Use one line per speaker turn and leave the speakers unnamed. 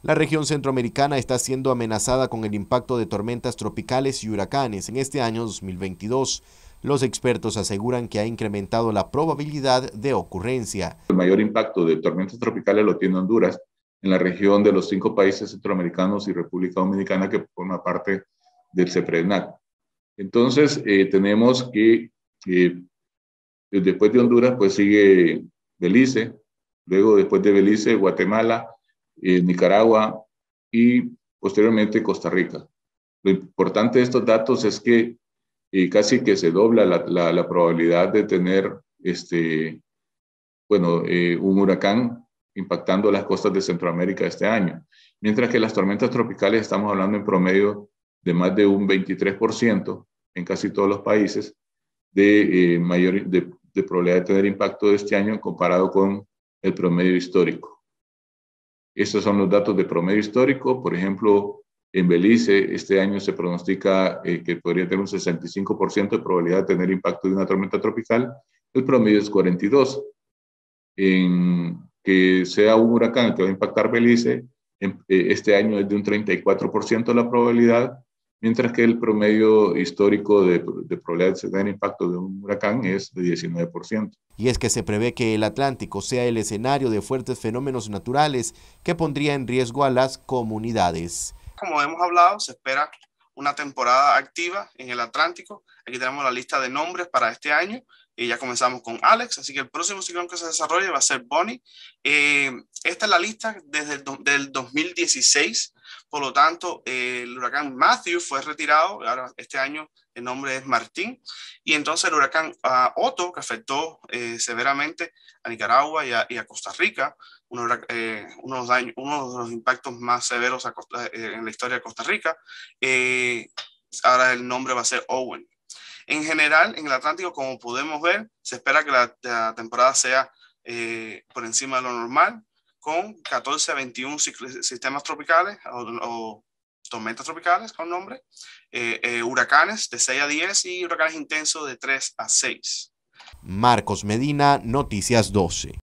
La región centroamericana está siendo amenazada con el impacto de tormentas tropicales y huracanes en este año 2022. Los expertos aseguran que ha incrementado la
probabilidad de ocurrencia. El mayor impacto de tormentas tropicales lo tiene Honduras, en la región de los cinco países centroamericanos y República Dominicana que forma parte del CEPRENAC. Entonces, eh, tenemos que, eh, después de Honduras, pues sigue Belice, luego después de Belice, Guatemala, eh, Nicaragua y posteriormente Costa Rica. Lo importante de estos datos es que eh, casi que se dobla la, probabilidad de tener este, bueno, eh, un huracán impactando las costas de Centroamérica este año. Mientras que las tormentas tropicales estamos hablando en promedio de más de un 23% en casi todos los países de, mayor, de, de probabilidad de tener impacto este año comparado con el promedio histórico. Estos son los datos de promedio histórico. Por ejemplo, en Belice este año se pronostica eh, que podría tener un 65% de probabilidad de tener impacto de una tormenta tropical. El promedio es 42. que sea un huracán que va a impactar Belice, eh, este año es de un 34% la probabilidad mientras que el promedio histórico de, de de impacto de un huracán es de 19%. Y
es que se prevé que el Atlántico sea el escenario de fuertes fenómenos naturales que pondría en riesgo a las comunidades.
Como hemos hablado, se espera una temporada activa en el Atlántico. Aquí tenemos la lista de nombres para este año y ya comenzamos con Alex, así que el próximo ciclón que se desarrolle va a ser Bonnie. Eh, esta es la lista desde el del 2016 por lo tanto, eh, el huracán Matthew fue retirado, ahora este año el nombre es Martín, y entonces el huracán ah, Otto, que afectó eh, severamente a Nicaragua y a, Costa Rica, eh, uno, de los impactos más severos en la historia de Costa Rica, ahora el nombre va a ser Owen. En general, en el Atlántico, como podemos ver, se espera que la, temporada sea por encima de lo normal, con 14 a 21 sistemas tropicales o, tormentas tropicales con nombre, eh, eh, huracanes de 6 a 10 y huracanes intensos de 3 a 6.
Marcos Medina, Noticias 12.